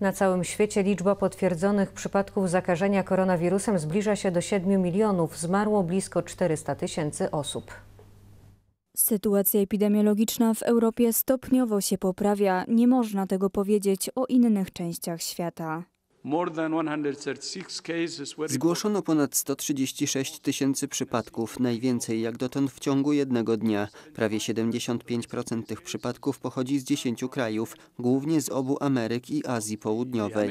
Na całym świecie liczba potwierdzonych przypadków zakażenia koronawirusem zbliża się do 7 milionów, zmarło blisko 400 tysięcy osób. Sytuacja epidemiologiczna w Europie stopniowo się poprawia, nie można tego powiedzieć o innych częściach świata. Zgłoszono ponad 136 tysięcy przypadków, najwięcej jak dotąd w ciągu jednego dnia. Prawie 75% tych przypadków pochodzi z 10 krajów, głównie z obu Ameryk i Azji Południowej.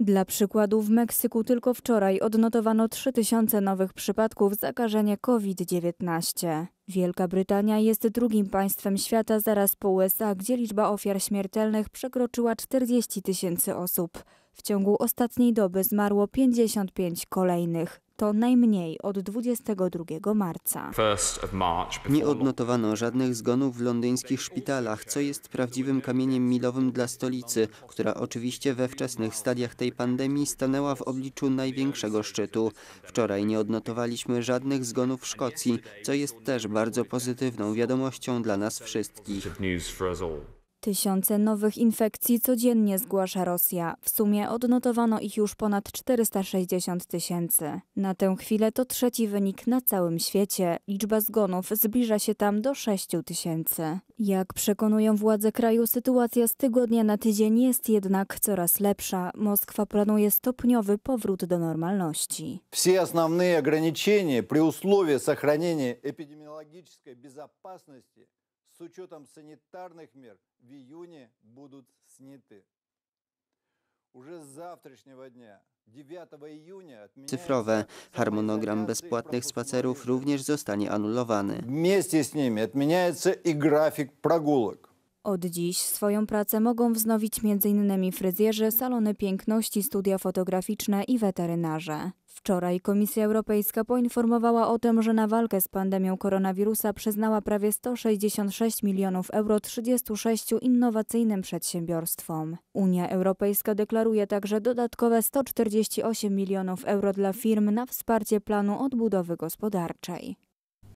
Dla przykładu w Meksyku tylko wczoraj odnotowano 3000 nowych przypadków zakażenia COVID-19. Wielka Brytania jest drugim państwem świata zaraz po USA, gdzie liczba ofiar śmiertelnych przekroczyła 40 tysięcy osób. W ciągu ostatniej doby zmarło 55 kolejnych to najmniej od 22 marca. Nie odnotowano żadnych zgonów w londyńskich szpitalach, co jest prawdziwym kamieniem milowym dla stolicy, która oczywiście we wczesnych stadiach tej pandemii stanęła w obliczu największego szczytu. Wczoraj nie odnotowaliśmy żadnych zgonów w Szkocji, co jest też bardzo pozytywną wiadomością dla nas wszystkich. Tysiące nowych infekcji codziennie zgłasza Rosja. W sumie odnotowano ich już ponad 460 tysięcy. Na tę chwilę to trzeci wynik na całym świecie. Liczba zgonów zbliża się tam do 6 tysięcy. Jak przekonują władze kraju, sytuacja z tygodnia na tydzień jest jednak coraz lepsza. Moskwa planuje stopniowy powrót do normalności. Wszystkie основные ограничения при условии сохранения эпидемиологической безопасности с учетом санитарных мер в июне будут сняты. Уже с завтрашнего дня Cyfrowe harmonogram bezpłatnych spacerów również zostanie anulowany. Вместе с ними отменяется и график прогулок. Od dziś swoją pracę mogą wznowić m.in. fryzjerzy, salony piękności, studia fotograficzne i weterynarze. Wczoraj Komisja Europejska poinformowała o tym, że na walkę z pandemią koronawirusa przyznała prawie 166 milionów euro 36 innowacyjnym przedsiębiorstwom. Unia Europejska deklaruje także dodatkowe 148 milionów euro dla firm na wsparcie planu odbudowy gospodarczej.